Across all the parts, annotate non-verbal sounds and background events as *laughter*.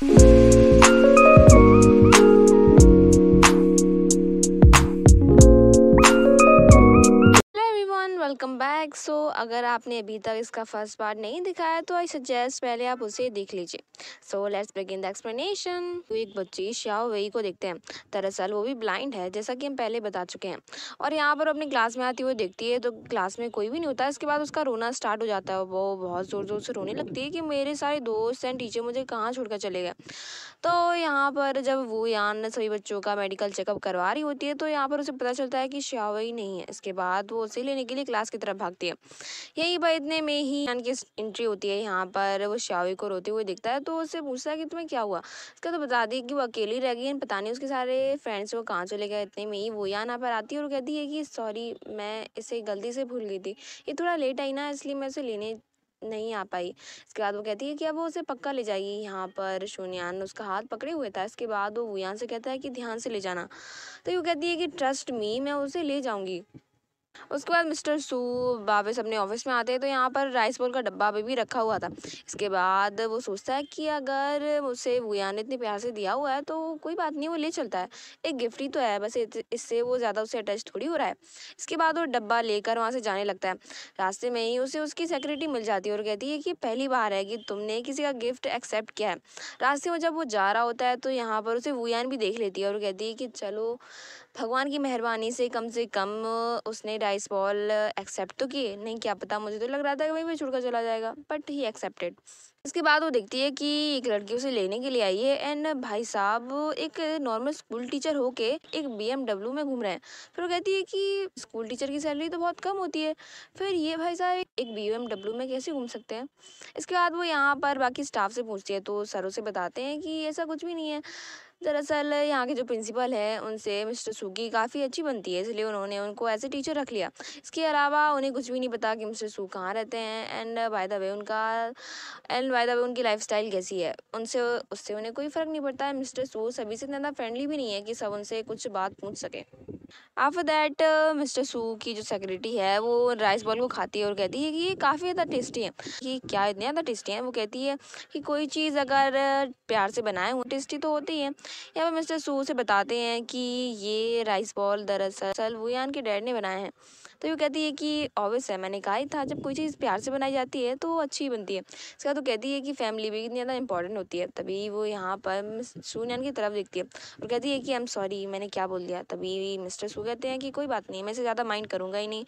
Thank you. आपने अभी तक इसका फर्स्ट पार्ट नहीं दिखाया तो आई सजेस्ट पहले आप उसे देख लीजिए so let's begin the explanation एक बच्ची श्याओ वेई को देखते हैं दरअसल वो भी ब्लाइंड है जैसा कि हम पहले बता चुके हैं और यहाँ पर अपनी क्लास में आती हुई देखती है तो क्लास में कोई भी नहीं होता इसके बाद उसका रोना स्टार्ट हो जाता है वो बहुत ज़ोर ज़ोर से रोने लगती है कि मेरे सारे दोस्त एंड टीचर मुझे कहाँ छोड़ कर चले गए तो यहाँ पर जब वो यान सभी बच्चों का मेडिकल चेकअप करवा रही होती है तो यहाँ पर उसे पता चलता है कि श्यावई नहीं है इसके बाद वो उसे लेने के लिए क्लास की तरफ भागती है यहीं पर इतने में ही जान की एंट्री होती है यहाँ पर वो श्यावी को रोते हुए दिखता है तो उससे पूछता है कि तुम्हें क्या हुआ उसका तो बता दी कि वो अकेली रह गई है पता नहीं उसके सारे फ्रेंड्स वो कहाँ चले गए इतने में ही वो यहाँ पर आती है और कहती है कि सॉरी मैं इसे गलती से भूल गई थी ये थोड़ा लेट आई ना इसलिए मैं उसे लेने नहीं आ पाई इसके बाद वो कहती है कि अब वो उसे पक्का ले जाएगी यहाँ पर शून्यान उसका हाथ पकड़े हुए था इसके बाद वो वुयान से कहता है कि ध्यान से ले जाना तो यू कहती है कि ट्रस्ट मी मैं उसे ले जाऊँगी उसके बाद मिस्टर सू वापस अपने ऑफिस में आते हैं तो यहाँ पर राइस बॉल का डब्बा भी रखा हुआ था इसके बाद वो सोचता है कि अगर उसे भूया ने इतने प्यार से दिया हुआ है तो कोई बात नहीं वो ले चलता है एक गिफ्ट ही तो है बस इससे वो ज़्यादा उससे अटैच थोड़ी हो रहा है इसके बाद वो डब्बा लेकर वहाँ से जाने लगता है रास्ते में ही उसे उसकी सिक्योरिटी मिल जाती है और कहती है कि पहली बार है कि तुमने किसी का गिफ्ट एक्सेप्ट किया है रास्ते में जब वो जा रहा होता है तो यहाँ पर उसे वूयान भी देख लेती है और कहती है कि चलो भगवान की मेहरबानी से कम से कम उसने राइस डाइस बॉल एक्सेप्ट तो किए नहीं क्या पता मुझे तो लग रहा था कि भाई वही छुड़कर चला जाएगा बट ही एक्सेप्टेड इसके बाद वो देखती है कि एक लड़की उसे लेने के लिए आई है एंड भाई साहब एक नॉर्मल स्कूल टीचर होके एक बी में घूम रहे हैं फिर वो कहती है कि स्कूल टीचर की सैलरी तो बहुत कम होती है फिर ये भाई साहब एक बी में कैसे घूम सकते हैं इसके बाद वो यहाँ पर बाकी स्टाफ से पूछती है तो सरों से बताते हैं कि ऐसा कुछ भी नहीं है दरअसल यहाँ के जो प्रिंसिपल हैं उनसे मिस्टर सूकी काफ़ी अच्छी बनती है इसलिए उन्होंने उनको एज ए टीचर रख लिया इसके अलावा उन्हें कुछ भी नहीं पता कि मिस्टर सू कहाँ रहते हैं एंड बाय द वे उनका एंड बाय द वे उनकी लाइफ कैसी है उनसे उससे उन्हें कोई फ़र्क नहीं पड़ता है मिस्टर सू सभी से ज़्यादा फ्रेंडली भी नहीं है कि सब उनसे कुछ बात पूछ सकें आफ्टर दैट मिस्टर सू की जो सेक्रेटरी है वो राइस बॉल को खाती है और कहती है कि ये काफ़ी ज़्यादा टेस्टी है कि क्या इतने ज़्यादा टेस्टी है वो कहती है कि कोई चीज़ अगर प्यार से बनाए हो टेस्टी तो होती है यहाँ पर मिस्टर सू उसे बताते हैं कि ये राइस बॉल दरअसल वुयान के डैड ने बनाए हैं तो वो कहती है कि ऑबियस है मैंने कहा ही था जब कोई चीज़ प्यार से बनाई जाती है तो वो अच्छी ही बनती है इसका तो कहती है कि फैमिली भी इतनी ज़्यादा इंपॉर्टेंट होती है तभी वो यहाँ पर सूनियन की तरफ देखती है और कहती है कि आई एम सॉरी मैंने क्या बोल दिया तभी मिस्टर सू कहते हैं कि कोई बात नहीं मैं इसे ज़्यादा माइंड करूँगा ही नहीं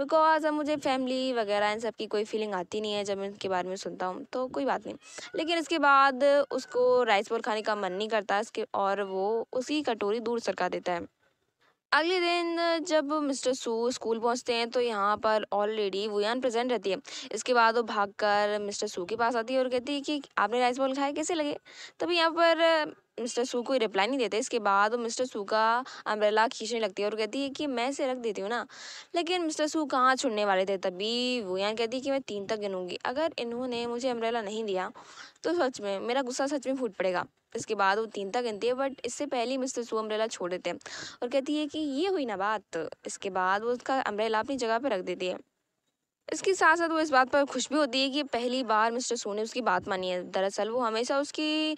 बिकॉज अब मुझे फैमिली वगैरह इन सब की कोई फीलिंग आती नहीं है जब मैं इनके बारे में सुनता हूँ तो कोई बात नहीं लेकिन इसके बाद उसको राइस बॉल खाने का मन नहीं करता इसके और वो उसी कटोरी दूर सरका देता है अगले दिन जब मिस्टर सू स्कूल पहुंचते हैं तो यहाँ पर ऑलरेडी वुयान प्रेजेंट रहती है इसके बाद वो भागकर मिस्टर सू के पास आती है और कहती है कि आपने राइस बॉल खाया कैसे लगे तभी यहाँ पर मिस्टर सू कोई रिप्लाई नहीं देते इसके बाद वो मिस्टर सू का अम्ब्रेला खींचने लगती है और कहती है कि मैं इसे रख देती हूँ ना लेकिन मिस्टर सू कहाँ छुड़ने वाले थे तभी वो यहाँ कहती है कि मैं तीन तक गिनूंगी अगर इन्होंने मुझे अम्ब्रेला नहीं दिया तो सच में मेरा गुस्सा सच में फूट पड़ेगा इसके बाद वो तीन तक गिनती है बट इससे पहले ही मिस्टर सू अम्ब्रेला छोड़ देते हैं और कहती है कि ये हुई ना बात इसके बाद वो उसका अम्ब्रेला अपनी जगह पर रख देती है इसके साथ साथ वो इस बात पर खुश भी होती है कि पहली बार मिस्टर सू ने उसकी बात मानी है दरअसल वो हमेशा उसकी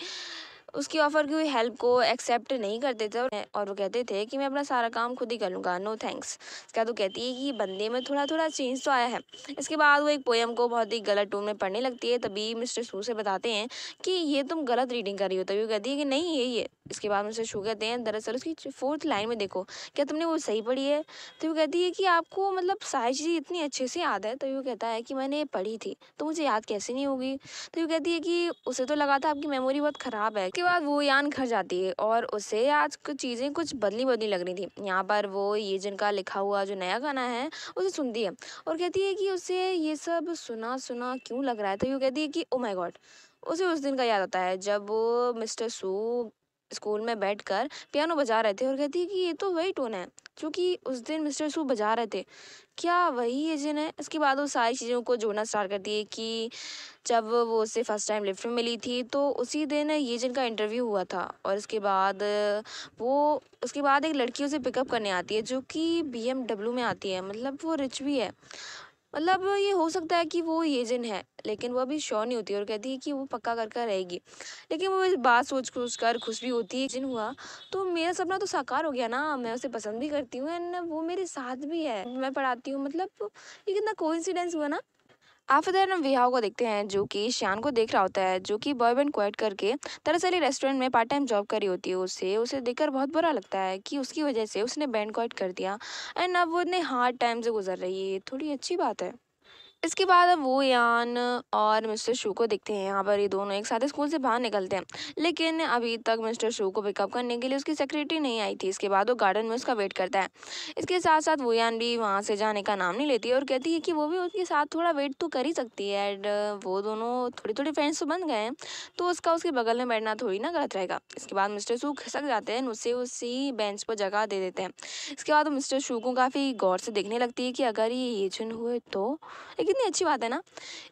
उसकी ऑफर की हुई हेल्प को एक्सेप्ट नहीं करते थे और वो कहते थे कि मैं अपना सारा काम खुद ही कर लूँगा नो थैंक्स इसके बाद वो तो कहती है कि बंदे में थोड़ा थोड़ा चेंज तो आया है इसके बाद वो एक पोएम को बहुत ही गलत टोन में पढ़ने लगती है तभी मिस्टर शू से बताते हैं कि ये तुम गलत रीडिंग कर रही हो तभी वो कहती है कि नहीं ये ये इसके बाद मिस्टर शू कहते हैं दरअसल उसकी फोर्थ लाइन में देखो क्या तुमने वो सही पढ़ी है तो वो कहती है कि आपको मतलब सारी चीज़ें इतनी अच्छे से याद है तभी वो कहता है कि मैंने पढ़ी थी तो मुझे याद कैसे नहीं होगी तो वो कहती है कि उसे तो लगा था आपकी मेमोरी बहुत ख़राब है कि बाद वो यान घर जाती है और उसे आज कुछ चीज़ें कुछ बदली बदली लग रही थी यहाँ पर वो ये जिनका लिखा हुआ जो नया गाना है उसे सुनती है और कहती है कि उसे ये सब सुना सुना क्यों लग रहा है तो यूँ कहती है कि ओ माई गॉड उसे उस दिन का याद आता है जब वो मिस्टर सू स्कूल में बैठ कर पियानो बजा रहे थे और कहती है कि ये तो वही टोन है क्योंकि उस दिन मिस्टर सू बजा रहे थे क्या वही है जिन्हें इसके बाद वो सारी चीज़ों को जोड़ना स्टार्ट करती है कि जब वो उससे फर्स्ट टाइम लिफ्ट में मिली थी तो उसी दिन ये जिनका इंटरव्यू हुआ था और इसके बाद वो उसके बाद एक लड़की उसे पिकअप करने आती है जो कि बी में आती है मतलब वो रिच भी है मतलब ये हो सकता है कि वो ये जिन है लेकिन वो अभी श्योर नहीं होती और कहती है कि वो पक्का कर कर रहेगी लेकिन वो बात सोच सोच कर खुश भी होती है जिन हुआ तो मेरा सपना तो साकार हो गया ना मैं उसे पसंद भी करती हूँ एंड वो मेरे साथ भी है मैं पढ़ाती हूँ मतलब ये कितना कोइंसिडेंस हुआ ना आफर हम विहाव को देखते हैं जो कि श्यान को देख रहा होता है जो कि बॉय बैंड क्वेट करके दरअसल रेस्टोरेंट में पार्ट टाइम जॉब करी होती है उसे उसे देखकर बहुत बुरा लगता है कि उसकी वजह से उसने बैंड क्वेट कर दिया एंड अब वो इतने हार्ड टाइम से गुजर रही है थोड़ी अच्छी बात है इसके बाद वो यान और मिस्टर शू को देखते हैं यहाँ पर ये दोनों एक साथ स्कूल से बाहर निकलते हैं लेकिन अभी तक मिस्टर शू को पिकअप करने के लिए उसकी सेक्रेटरी नहीं आई थी इसके बाद वो गार्डन में उसका वेट करता है इसके साथ साथ वो यान भी वहाँ से जाने का नाम नहीं लेती और कहती है कि वो भी उसके साथ थोड़ा वेट तो कर ही सकती है एंड वो दोनों थोड़े थोड़े फ्रेंड्स बन गए हैं तो उसका उसके बगल में बैठना थोड़ी ना गलत रहेगा इसके बाद मिस्टर शू खिसक जाते हैं उसे उसी बेंच पर जगह दे देते हैं इसके बाद मिस्टर शू को काफ़ी गौर से देखने लगती है कि अगर ये एजेंट हुए तो कितनी अच्छी बात है ना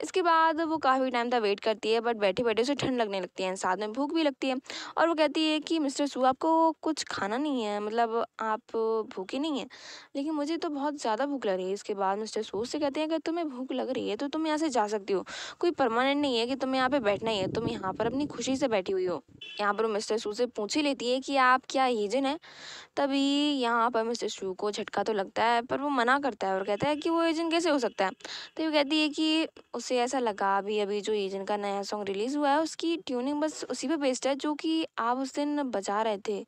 इसके बाद वो काफ़ी टाइम तक वेट करती है बट बैठे बैठे उसे ठंड लगने लगती है साथ में भूख भी लगती है और वो कहती है कि मिस्टर सू आपको कुछ खाना नहीं है मतलब आप भूखे नहीं हैं लेकिन मुझे तो बहुत ज़्यादा भूख लग रही है इसके बाद मिस्टर सू से कहते हैं अगर तुम्हें भूख लग रही है तो तुम यहाँ से जा सकती हो कोई परमानेंट नहीं है कि तुम्हें यहाँ पर बैठना ही है तुम यहाँ पर अपनी खुशी से बैठी हुई हो यहाँ पर मिस्टर सू से पूछ ही लेती है कि आप क्या हीजन है तभी यहाँ पर मिस्टर सू को झटका तो लगता है पर वो मना करता है और कहता है कि वो एजेंट कैसे हो सकता है तो तो कहती है कि उसे ऐसा लगा अभी अभी जो ये जिनका नया सॉन्ग रिलीज़ हुआ है उसकी ट्यूनिंग बस उसी पे बेस्ड है जो कि आप उस दिन बजा रहे थे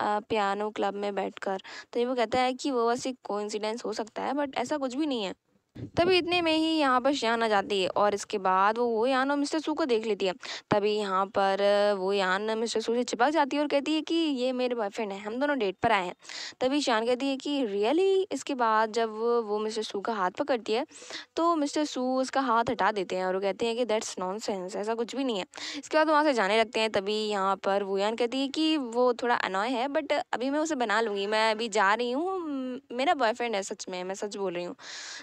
पियानो क्लब में बैठकर तो ये वो कहता है कि वो बस एक कोइंसिडेंस हो सकता है बट ऐसा कुछ भी नहीं है तभी इतने में ही यहाँ पर शान आ जाती है और इसके बाद वो वो यान और मिस्टर सू को देख लेती है तभी यहाँ पर वो यान मिस्टर सू से चिपक जाती है और कहती है कि ये मेरे बॉयफ्रेंड है हम दोनों डेट पर आए हैं तभी शान कहती है कि रियली इसके बाद जब वो मिस्टर सू का हाथ पकड़ती है तो मिस्टर सू उसका हाथ हटा देते हैं और वो कहते हैं कि दैट्स नॉन सेंस ऐसा कुछ भी नहीं है इसके बाद वहाँ से जाने लगते हैं तभी यहाँ पर वो यान कहती है कि वो थोड़ा अनॉय है बट अभी मैं उसे बना लूँगी मैं अभी जा रही हूँ मेरा बॉयफ्रेंड है सच में मैं सच बोल रही हूँ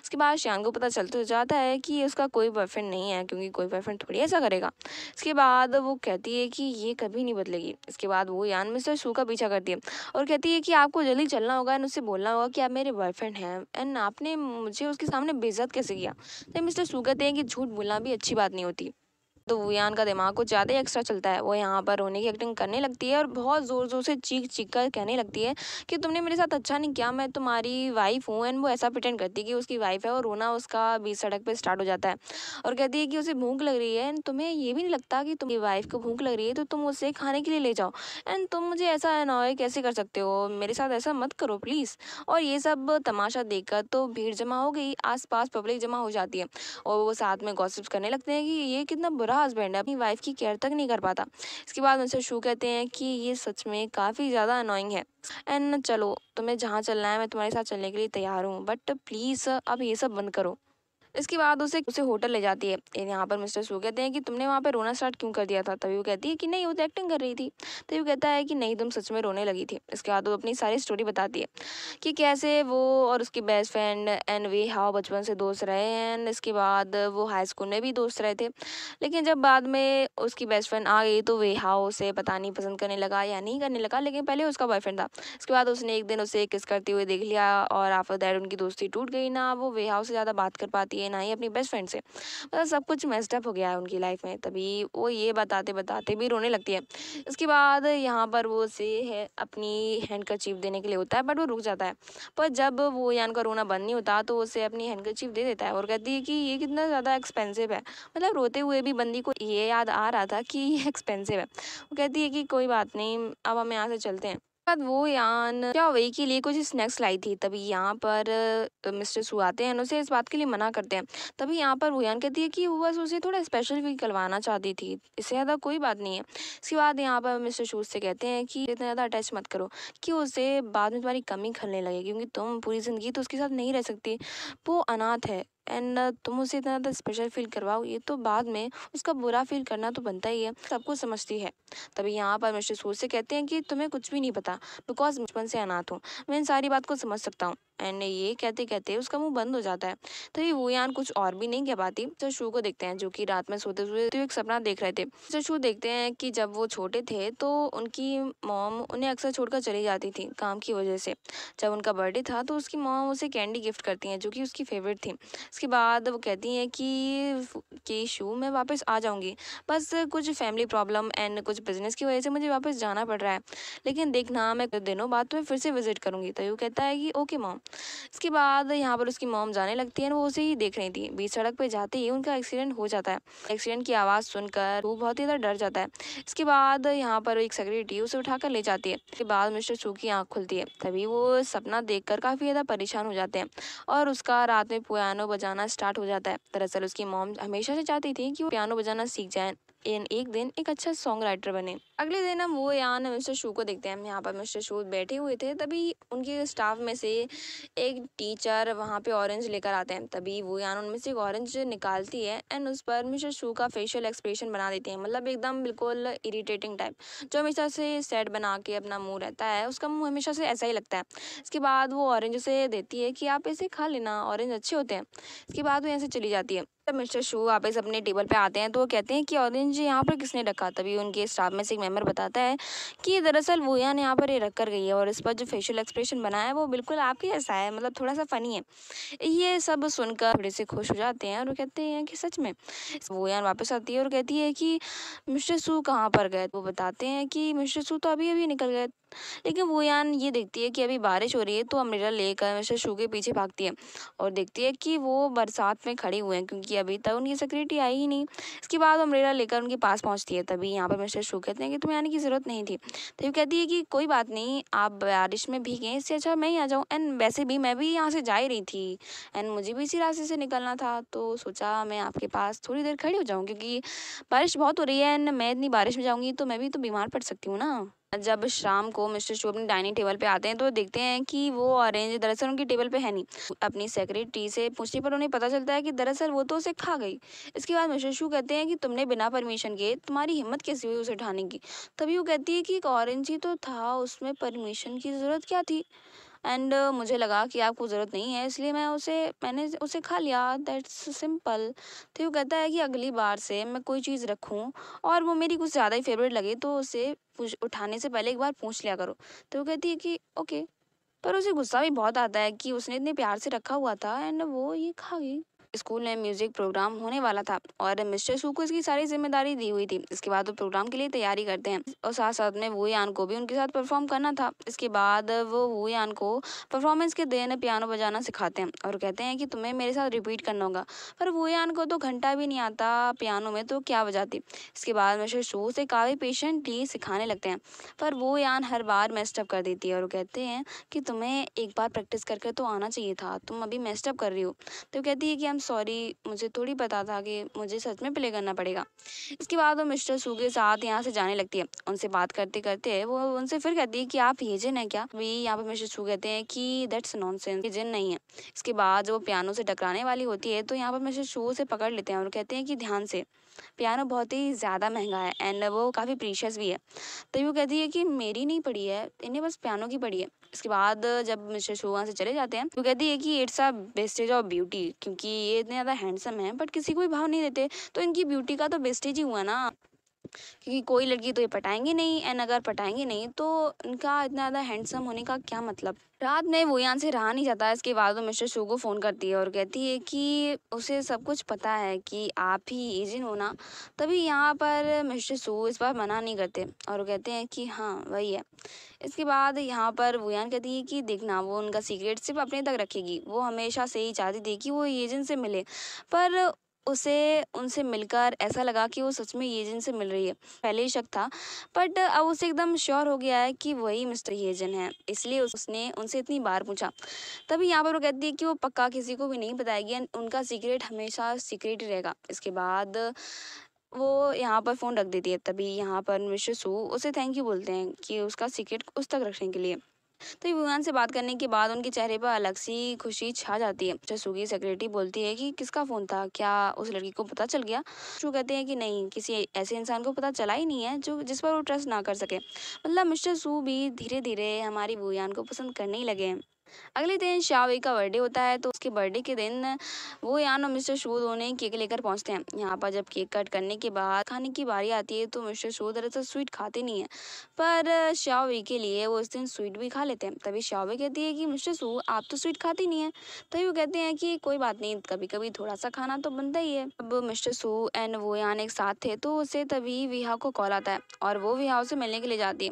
उसके बाद शियांग को पता चल तो जाता है कि उसका कोई बॉयफ्रेंड नहीं है क्योंकि कोई बॉयफ्रेंड थोड़ी ऐसा करेगा इसके बाद वो कहती है कि ये कभी नहीं बदलेगी इसके बाद वो यान मिस्टर शू का पीछा करती है और कहती है कि आपको जल्दी चलना होगा एंड उससे बोलना होगा कि आप मेरे बॉयफ्रेंड हैं एंड आपने मुझे उसके सामने बेजत कैसे किया तो मिस्टर शू कहते हैं कि झूठ बोलना भी अच्छी बात नहीं होती तो वुयान का दिमाग कुछ ज़्यादा ही एक्स्ट्रा चलता है वो यहाँ पर रोने की एक्टिंग करने लगती है और बहुत ज़ोर ज़ोर से चीख चीख कर कहने लगती है कि तुमने मेरे साथ अच्छा नहीं किया मैं तुम्हारी वाइफ हूँ एंड वो ऐसा प्रिटेंड करती है कि उसकी वाइफ है और रोना उसका बीच सड़क पर स्टार्ट हो जाता है और कहती है कि उसे भूख लग रही है एंड तुम्हें ये भी नहीं लगता कि तुम्हारी वाइफ को भूख लग रही है तो तुम उसे खाने के लिए ले जाओ एंड तुम मुझे ऐसा अनॉय कैसे कर सकते हो मेरे साथ ऐसा मत करो प्लीज़ और ये सब तमाशा देखकर तो भीड़ जमा हो गई आसपास पब्लिक जमा हो जाती है और वो साथ में गॉसिप्स करने लगते हैं कि ये कितना बुरा बेसहारा हस्बैंड है अपनी वाइफ की केयर तक नहीं कर पाता इसके बाद उनसे शू कहते हैं कि ये सच में काफ़ी ज़्यादा अनोइंग है एंड चलो तुम्हें जहाँ चलना है मैं तुम्हारे साथ चलने के लिए तैयार हूँ बट प्लीज़ अब ये सब बंद करो इसके बाद उसे उसे होटल ले जाती है यहाँ पर मिस्टर सू कहते हैं कि तुमने वहाँ पर रोना स्टार्ट क्यों कर दिया था तभी वो कहती है कि नहीं वो तो एक्टिंग कर रही थी तभी तो वो कहता है कि नहीं तुम सच में रोने लगी थी इसके बाद वो अपनी सारी स्टोरी बताती है कि कैसे वो और उसकी बेस्ट फ्रेंड एन वे हाओ बचपन से दोस्त रहे एंड इसके बाद वो हाई स्कूल में भी दोस्त रहे थे लेकिन जब बाद में उसकी बेस्ट फ्रेंड आ गई तो वे हाव उसे पता नहीं पसंद करने लगा या नहीं करने लगा लेकिन पहले उसका बॉयफ्रेंड था इसके बाद उसने एक दिन उसे किस करते हुए देख लिया और आफ्टर दैट उनकी दोस्ती टूट गई ना वो वे हाव से ज़्यादा बात कर पाती लिए ना ही अपनी बेस्ट फ्रेंड से मतलब सब कुछ मेस्टअप हो गया है उनकी लाइफ में तभी वो ये बताते बताते भी रोने लगती है उसके बाद यहाँ पर वो उसे है अपनी हैंड का चीप देने के लिए होता है बट वो रुक जाता है पर जब वो यान का रोना बंद नहीं होता तो उसे अपनी हैंड का चीप दे देता है और कहती है कि ये कितना ज़्यादा एक्सपेंसिव है मतलब रोते हुए भी बंदी को ये याद आ रहा था कि ये एक्सपेंसिव *laughs* है वो कहती है कि कोई बात नहीं अब हम यहाँ से चलते हैं बाद वो यान क्या वही के लिए कुछ स्नैक्स लाई थी तभी यहाँ पर मिस्टर सू आते हैं उसे इस बात के लिए मना करते हैं तभी यहाँ पर वो यान कहती है कि वो बस उसे थोड़ा स्पेशल भी करवाना चाहती थी इससे ज़्यादा कोई बात नहीं है इसके बाद यहाँ पर मिस्टर शूज से कहते हैं कि इतना ज़्यादा अटैच मत करो कि उसे बाद में तुम्हारी कमी खलने लगे क्योंकि तुम पूरी ज़िंदगी तो उसके साथ नहीं रह सकती वो अनाथ है एंड तुम उसे इतना ज़्यादा स्पेशल फील करवाओ ये तो बाद में उसका बुरा फील करना तो बनता ही है सबको समझती है तभी यहाँ पर मिस्टर सूर से कहते हैं कि तुम्हें कुछ भी नहीं पता बिकॉज बचपन से अनाथ हूँ मैं इन सारी बात को समझ सकता हूँ एंड ये कहते कहते उसका मुंह बंद हो जाता है तो ये यान कुछ और भी नहीं कह पाती तो शू को देखते हैं जो कि रात में सोते सोते तो एक सपना देख रहे थे तो शू देखते हैं कि जब वो छोटे थे तो उनकी मॉम उन्हें अक्सर छोड़कर चली जाती थी काम की वजह से जब उनका बर्थडे था तो उसकी मॉम उसे कैंडी गिफ्ट करती हैं जो कि उसकी फेवरेट थी उसके बाद वो कहती हैं कि कि शू मैं वापस आ जाऊँगी बस कुछ फैमिली प्रॉब्लम एंड कुछ बिजनेस की वजह से मुझे वापस जाना पड़ रहा है लेकिन देखना मैं तो दिनों बाद तुम्हें फिर से विज़िट करूँगी तो यू कहता है कि ओके मॉम इसके बाद यहाँ पर उसकी मोम जाने लगती है वो उसे ही देख रही थी बीच सड़क पर जाते ही उनका एक्सीडेंट हो जाता है एक्सीडेंट की आवाज़ सुनकर वो बहुत ही ज़्यादा डर जाता है इसके बाद यहाँ पर एक सेक्रेटरी उसे उठाकर ले जाती है इसके बाद मिस्टर चू की आँख खुलती है तभी वो सपना देख काफ़ी ज़्यादा परेशान हो जाते हैं और उसका रात में पियानो बजाना स्टार्ट हो जाता है दरअसल उसकी मोम हमेशा से चाहती थी कि वो पियानो बजाना सीख जाए इन एक दिन एक अच्छा सॉन्ग राइटर बने अगले दिन हम वो यहाँ मिस्टर शू को देखते हैं हम यहाँ पर मिस्टर शू बैठे हुए थे तभी उनके स्टाफ में से एक टीचर वहाँ पे ऑरेंज लेकर आते हैं तभी वो यान उनमें से एक ऑरेंज निकालती है एंड उस पर मिस्टर शू का फेशियल एक्सप्रेशन बना देती है मतलब एकदम बिल्कुल इरीटेटिंग टाइप जो हमेशा से सेट बना के अपना मुँह रहता है उसका मुँह हमेशा से ऐसा ही लगता है इसके बाद वो ऑरेंज उसे देती है कि आप इसे खा लेना ऑरेंज अच्छे होते हैं इसके बाद वो यहाँ से चली जाती है तब मिस्टर शू वापस अपने टेबल पे आते हैं तो वो कहते हैं कि ऑरेंज यहाँ पर किसने रखा तभी उनके स्टाफ में से एक मेम्बर बताता है कि दरअसल वूयान यहाँ पर ये रख कर गई है और इस पर जो फेशियल एक्सप्रेशन बना है वो बिल्कुल आपके ऐसा है मतलब थोड़ा सा फ़नी है ये सब सुनकर थोड़े से खुश हो जाते हैं और कहते हैं कि सच में वूयान वापस आती है और कहती है कि मिस्टर सू कहाँ पर गए तो वो बताते हैं कि मिस्टर सू तो अभी अभी निकल गए लेकिन वो यान ये देखती है कि अभी बारिश हो रही है तो अम्ब्रेला लेकर वैसे शू के पीछे भागती है और देखती है कि वो बरसात में खड़े हुए हैं क्योंकि अभी तक उनकी सिक्योरिटी आई ही नहीं इसके बाद अम्ब्रेला लेकर उनके पास पहुँचती है तभी यहाँ पर मिस्टर शू कहते हैं कि तुम्हें आने की ज़रूरत नहीं थी तभी तो कहती है कि कोई बात नहीं आप बारिश में भीगें इससे अच्छा मैं ही आ जाऊँ एंड वैसे भी मैं भी यहाँ से जा ही रही थी एंड मुझे भी इसी रास्ते से निकलना था तो सोचा मैं आपके पास थोड़ी देर खड़ी हो जाऊँ क्योंकि बारिश बहुत हो रही है एंड मैं इतनी बारिश में जाऊँगी तो मैं भी तो बीमार पड़ सकती हूँ ना जब शाम को मिस्टर शो अपने डाइनिंग टेबल पे आते हैं तो देखते हैं कि वो ऑरेंज दरअसल उनकी टेबल पे है नहीं अपनी सेक्रेटरी से पूछने पर उन्हें पता चलता है कि दरअसल वो तो उसे खा गई इसके बाद मिस्टर शू कहते हैं कि तुमने बिना परमिशन के तुम्हारी हिम्मत कैसी हुई उसे उठाने की तभी वो कहती है कि एक ऑरेंज ही तो था उसमें परमिशन की ज़रूरत क्या थी एंड मुझे लगा कि आपको ज़रूरत नहीं है इसलिए मैं उसे मैंने उसे खा लिया दैट्स सिंपल तो वो कहता है कि अगली बार से मैं कोई चीज़ रखूँ और वो मेरी कुछ ज़्यादा ही फेवरेट लगे तो उसे उठाने से पहले एक बार पूछ लिया करो तो वो कहती है कि ओके पर उसे गुस्सा भी बहुत आता है कि उसने इतने प्यार से रखा हुआ था एंड वो ये खा गई स्कूल में म्यूजिक प्रोग्राम होने वाला था और मिस्टर सू को इसकी सारी जिम्मेदारी दी हुई थी इसके बाद वो प्रोग्राम के लिए तैयारी करते हैं और साथ साथ में वो यान को भी उनके साथ परफॉर्म करना था इसके बाद वो वो यान को परफॉर्मेंस के दिन पियानो बजाना सिखाते हैं और कहते हैं कि तुम्हें मेरे साथ रिपीट करना होगा पर वो यान को तो घंटा भी नहीं आता पियानो में तो क्या बजाती इसके बाद मिस्टर सू से काफ़ी पेशेंटली सिखाने लगते हैं पर वो यान हर बार मेस्टअप कर देती है और कहते हैं कि तुम्हें एक बार प्रैक्टिस करके तो आना चाहिए था तुम अभी मेस्टअप कर रही हो तो कहती है कि हम सॉरी मुझे थोड़ी पता था कि मुझे सच में प्ले करना पड़ेगा इसके बाद वो मिस्टर सू के साथ यहाँ से जाने लगती है उनसे बात करते करते वो उनसे फिर कहती है कि आप ये है क्या भी यहाँ पर मिस्टर सू कहते हैं कि दैट्स नॉन सेंस जिन नहीं है इसके बाद जब वो पियानो से टकराने वाली होती है तो यहाँ पर मिस्टर सू से पकड़ लेते हैं और कहते हैं कि ध्यान से पियानो बहुत ही ज़्यादा महंगा है एंड वो काफ़ी प्रीशियस भी है तो यूँ कहती है कि मेरी नहीं पड़ी है इन्हें बस पियानो की पड़ी है इसके बाद जब मिस्टर शोगा से चले जाते हैं तो कहती है कि it's a wastage of beauty क्योंकि ये इतने ज़्यादा हैंडसम है बट किसी को भी भाव नहीं देते तो इनकी ब्यूटी का तो बेस्टेज ही हुआ ना क्योंकि कोई लड़की तो ये पटाएंगे नहीं एंड अगर पटाएंगे नहीं तो इनका इतना ज़्यादा हैंडसम होने का क्या मतलब रात में वो यहाँ से रहा नहीं जाता इसके बाद वो तो मिस्टर शो को फ़ोन करती है और कहती है कि उसे सब कुछ पता है कि आप ही एजेंट हो ना तभी यहाँ पर मिस्टर शो इस बार मना नहीं करते और कहते हैं कि हाँ वही है इसके बाद यहाँ पर वो यान कहती है कि देखना वो उनका सीक्रेट सिर्फ अपने तक रखेगी वो हमेशा से ही चाहती थी कि वो एजेंट से मिले पर उसे उनसे मिलकर ऐसा लगा कि वो सच में येजन से मिल रही है पहले ही शक था बट अब उसे एकदम श्योर हो गया है कि वही मिस्टर येजन है इसलिए उसने उनसे इतनी बार पूछा तभी यहाँ पर वो कहती है कि वो पक्का किसी को भी नहीं बताएगी उनका सीक्रेट हमेशा सीक्रेट रहेगा इसके बाद वो यहाँ पर फ़ोन रख देती है तभी यहाँ पर मिस्टर सू उसे थैंक यू बोलते हैं कि उसका सीक्रेट उस तक रखने के लिए तो युवान से बात करने के बाद उनके चेहरे पर अलग सी खुशी छा जाती है जब स्विगी सेक्रेटरी बोलती है कि किसका फ़ोन था क्या उस लड़की को पता चल गया वो कहते हैं कि नहीं किसी ऐसे इंसान को पता चला ही नहीं है जो जिस पर वो ट्रस्ट ना कर सके मतलब मिस्टर सू भी धीरे धीरे हमारी भूयान को पसंद करने ही लगे हैं अगले दिन शावी का बर्थडे होता है तो उसके बर्थडे के दिन वो यान और मिस्टर शोध उन्हें केक लेकर पहुंचते हैं यहाँ पर जब केक कट करने के बाद खाने की बारी आती है तो मिस्टर शोध दरअसल स्वीट खाते नहीं है पर शावी के लिए वो उस दिन स्वीट भी खा लेते हैं तभी शावी कहती है कि मिस्टर शू आप तो स्वीट खाते नहीं है तभी वो कहते हैं कि कोई बात नहीं कभी कभी थोड़ा सा खाना तो बनता ही है अब मिस्टर शो एंड वो यान एक साथ थे तो उसे तभी विहा को कॉल आता है और वो विहा उसे मिलने के लिए जाती है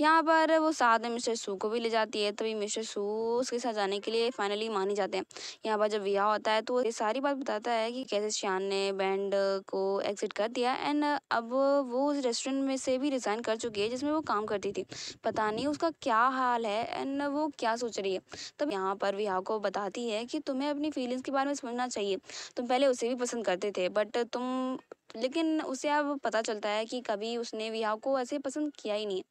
यहाँ पर वो साथ में मिस्टर शो को भी ले जाती है तभी मिस्टर सू उसके साथ जाने के लिए फाइनली मानी जाते हैं यहाँ पर जब विवाह होता है तो ये सारी बात बताता है कि कैसे श्यान ने बैंड को एग्जिट कर दिया एंड अब वो उस रेस्टोरेंट में से भी रिज़ाइन कर चुकी है जिसमें वो काम करती थी पता नहीं उसका क्या हाल है एंड वो क्या सोच रही है तब यहाँ पर विवाह को बताती है कि तुम्हें अपनी फीलिंग्स के बारे में समझना चाहिए तुम पहले उसे भी पसंद करते थे बट तुम लेकिन उसे अब पता चलता है कि कभी उसने विहा को ऐसे पसंद किया ही नहीं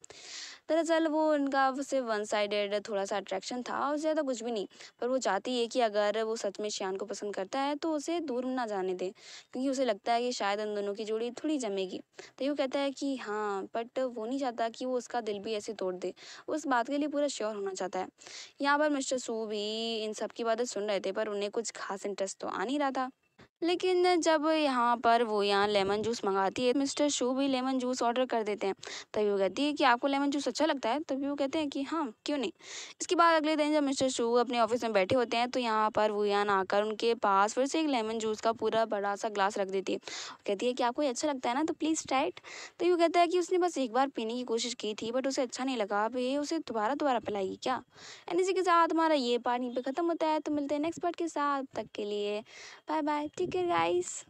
दरअसल वो उनका सिर्फ वन साइडेड थोड़ा सा अट्रैक्शन था और ज़्यादा कुछ भी नहीं पर वो चाहती है कि अगर वो सच में श्यान को पसंद करता है तो उसे दूर ना जाने दे क्योंकि उसे लगता है कि शायद उन दोनों की जोड़ी थोड़ी जमेगी तो यू कहता है कि हाँ बट वो नहीं चाहता कि वो उसका दिल भी ऐसे तोड़ दे उस बात के लिए पूरा श्योर होना चाहता है यहाँ पर मिस्टर सू भी इन सब की बातें सुन रहे थे पर उन्हें कुछ खास इंटरेस्ट तो आ नहीं रहा था लेकिन जब यहाँ पर वो यहाँ लेमन जूस मंगाती है मिस्टर शो भी लेमन जूस ऑर्डर कर देते हैं तभी वो कहती है कि आपको लेमन जूस अच्छा लगता है तभी वो कहते हैं कि हाँ क्यों नहीं इसके बाद अगले दिन जब मिस्टर शो अपने ऑफिस में बैठे होते हैं तो यहाँ पर वो यहाँ आकर उनके पास फिर से एक लेमन जूस का पूरा बड़ा सा ग्लास रख देती है कहती है कि आपको ये अच्छा लगता है ना तो प्लीज़ टाइट तो यूँ कहता है कि उसने बस एक बार पीने की कोशिश की थी बट उसे अच्छा नहीं लगा अब ये उसे दोबारा दोबारा पिलाएगी क्या एंड इसी के साथ हमारा ये पानी पर ख़त्म होता है तो मिलते हैं नेक्स्ट पार्ट के साथ तक के लिए बाय बाय ठीक Okay, guys